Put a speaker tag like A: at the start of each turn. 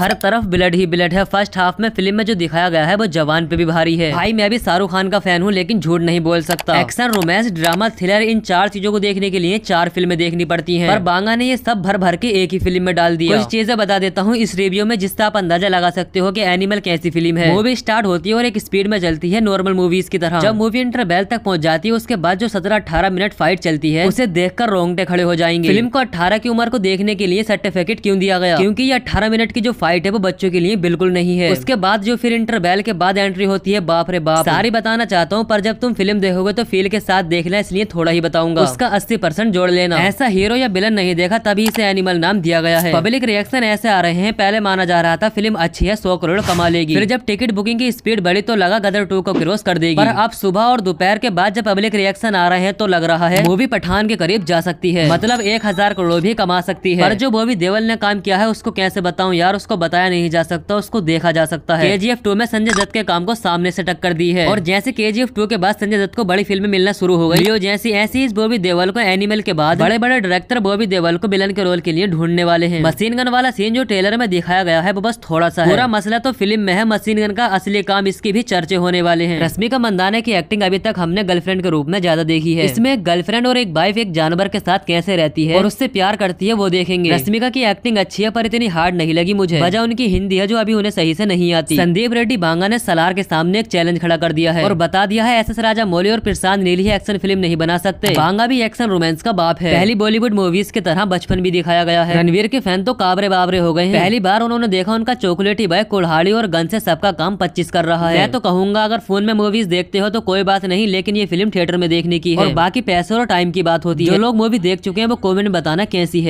A: हर तरफ ब्लड ही ब्लड है फर्स्ट हाफ में फिल्म में जो दिखाया गया है वो जवान पे भी भारी है भाई मैं भी शाहरुख खान का फैन हूँ लेकिन झूठ नहीं बोल सकता एक्शन रोमांस ड्रामा थ्रिलर इन चार चीजों को देखने के लिए चार फिल्में देखनी पड़ती है पर बांगा ने ये सब भर भर के एक ही फिल्म में डाल दिया कुछ चीजें बता देता हूँ इस रिव्यू में जिससे आप अंदाजा लगा सकते हो की एनिमल कैसी फिल्म है मूवी स्टार्ट होती है और एक स्पीड में चलती है नॉर्मल मूवीज की तरह जब मूवी इंटरवेल तक पहुँच जाती है उसके बाद जो सत्रह अठारह मिनट फाइट चलती है उसे देख कर रोंगटे खड़े हो जाएंगे फिल्म को अठारह की उम्र को देखने के लिए सर्टिफिकेट क्यों दिया गया क्यूँकी ये अठारह मिनट की जो फाइट फाइट है वो बच्चों के लिए बिल्कुल नहीं है उसके बाद जो फिर इंटरबेल के बाद एंट्री होती है बाप रे बाप सारी बताना चाहता हूँ पर जब तुम फिल्म देखोगे तो फील के साथ देखना इसलिए थोड़ा ही बताऊंगा उसका अस्सी परसेंट जोड़ लेना ऐसा हीरो या बिलन नहीं देखा तभी इसे एनिमल नाम दिया गया है पब्लिक रिएक्शन ऐसे आ रहे हैं पहले माना जा रहा था फिल्म अच्छी है सौ करोड़ कमा लेगी फिर जब टिकट बुकिंग की स्पीड बढ़ी तो लगा गदर टू को क्रोस कर देगी पर अब सुबह और दोपहर के बाद जब पब्लिक रिएक्शन आ रहे हैं तो लग रहा है मूवी पठान के करीब जा सकती है मतलब एक हजार करोड़ भी कमा सकती है पर जो बॉबी देवल ने काम किया है उसको कैसे बताऊँ यार उसको बताया नहीं जा सकता उसको देखा जा सकता है के जी एफ में संजय दत्त के काम को सामने से टक्कर दी है और जैसे के जी के बाद संजय दत्त को बड़ी फिल्म मिलना शुरू हो गई जैसी ऐसी इस बॉबी देवल को एनिमल के बाद बड़े बड़े डायरेक्टर बॉबी देवल को विलन के रोल के लिए ढूंढने वाले हैं मशीन गन वाला सीन जो ट्रेलर में दिखाया गया है वो बस थोड़ा सा पूरा मसला तो फिल्म में है मशीन गन का असली काम इसकी भी चर्चे होने वाले हैं रश्मिका मंदाना की एक्टिंग अभी तक हमने गर्लफ्रेंड के रूप में ज्यादा देखी है इसमें गर्लफ्रेंड और एक वाइफ एक जानवर के साथ कैसे रहती है और उससे प्यार करती है वो देखेंगे रश्मिका की एक्टिंग अच्छी है पर इतनी हार्ड नहीं लगी मुझे वजह उनकी हिंदी है जो अभी उन्हें सही से नहीं आती संदीप रेड्डी बांगा ने सलार के सामने एक चैलेंज खड़ा कर दिया है और बता दिया है एस राजा मौली और प्रशांत नील ही एक्शन फिल्म नहीं बना सकते बांगा भी एक्शन रोमांस का बाप है पहली बॉलीवुड मूवीज की तरह बचपन भी दिखाया गया है रणवीर के फैन तो काबरे बाबरे हो गए हैं पहली बार उन्होंने देखा उनका चॉकलेटी बॉय कुल्हाड़ी और गन से सबका काम पच्चीस कर रहा है मैं तो कहूंगा अगर फोन में मूवीज देखते हो तो कोई बात नहीं लेकिन ये फिल्म थिएटर में देखने की है बाकी पैसे और टाइम की बात होती है जो लोग मूवी देख चुके हैं वो कॉमेंट बताना कैसी है